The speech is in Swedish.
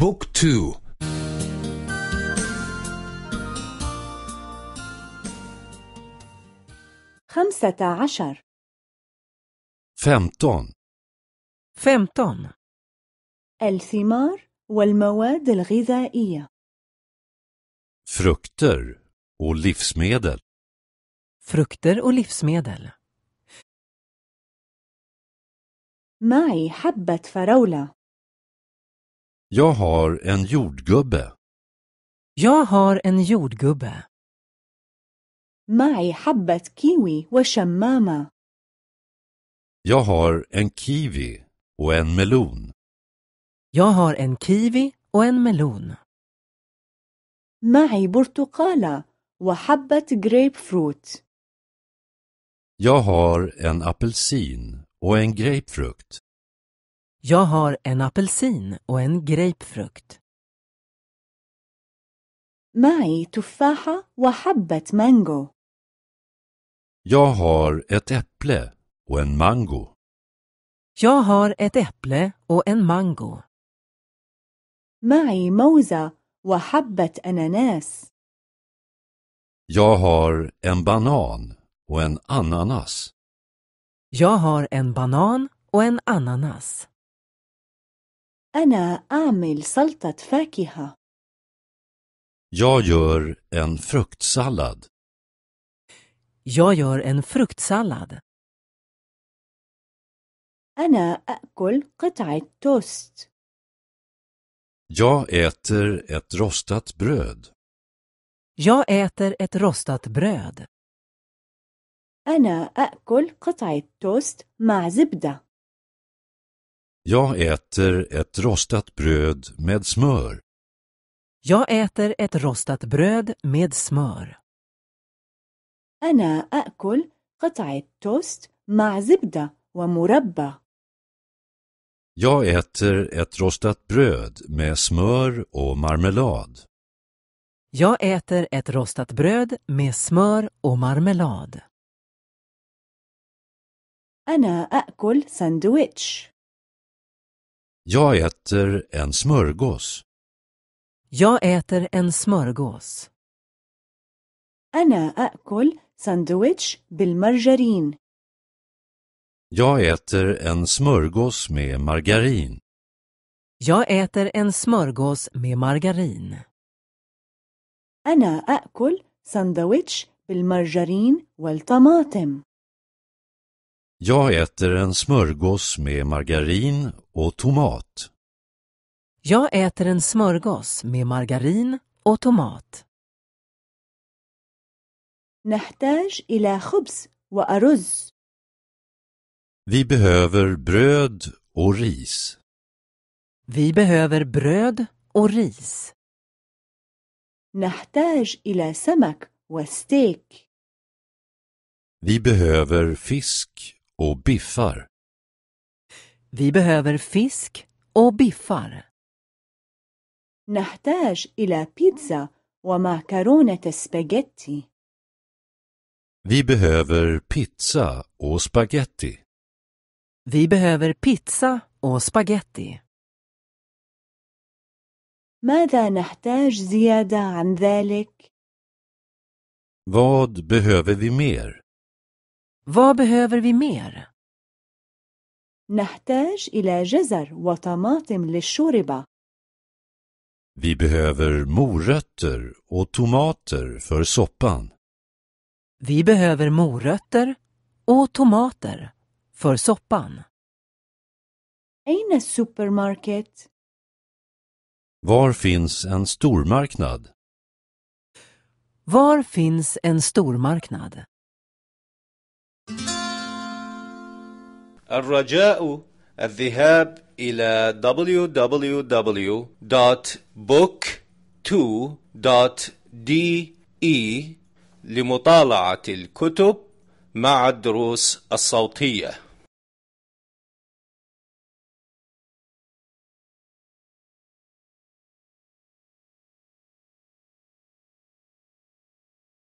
بوك تو خمسة عشر فمتون فمتون الثمار والمواد الغذائية فركتر och livsmedel. فركتر och livsmedel. معي حبة فراولة. Jag har en jordgubbe. Jag har en jordgubbe. معي حبة كيوي وشمامة. Jag har en kiwi och en melon. Jag har en kiwi och en melon. معي برتقالة وحبة جريب فروت. Jag har en apelsin och en grapefrukt. Jag har en apelsin och en grapefrukt. معي تفاحة وحبة mango. Jag har ett äpple och en mango. Jag har ett äpple och en mango. معي موزة وحبة أناناس. Jag har en banan och en ananas. Jag har en banan och en ananas. أنا أعمل سلطة فاكهة. Jag gör en fruktsallad. Jag gör en fruktsallad. أنا أأكل قطعة توست. Jag äter ett rostat bröd. Jag äter ett rostat bröd. أنا أأكل قطعة توست مع زبدة. Jag äter ett rostat bröd med smör. Jag äter ett rostat bröd med smör. أنا أأكل قطعة توست مع زبدة ومربى. Jag äter ett rostat bröd med smör och marmelad. Jag äter ett rostat bröd med smör och marmelad. أنا أأكل ساندويتش. Jag äter en smörgås. Jag äter en smörgås. أنا أأكل ساندويتش margarin. Jag äter en smörgås med margarin. Jag äter en smörgås med margarin. أنا أأكل ساندويتش بالمرجرين والطماطم. Jag äter en smörgås med margarin och tomat. Jag äter en smörgås med margarin och tomat. Vi behöver bröd och ris. Vi behöver bröd och ris. Vi behöver fisk och biffar. Vi behöver fisk och biffar. نحتاج إلى بيتزا ومعكرونة سباجيتي. Vi behöver pizza och spaghetti. Vi behöver pizza och spaghetti. ماذا نحتاج زيادة عن ذلك؟ Vad behöver vi mer? Vad behöver vi mer? نحتاج إلى جزر وطماطم للشوربة. Vi behöver morötter och tomater för soppan. Vi behöver morötter och tomater för soppan. أين السوبرماركت؟ Var finns en stormarknad? Var finns en stormarknad? الرجاء الذهاب إلى www.book2.de لمطالعة الكتب مع الدروس الصوتية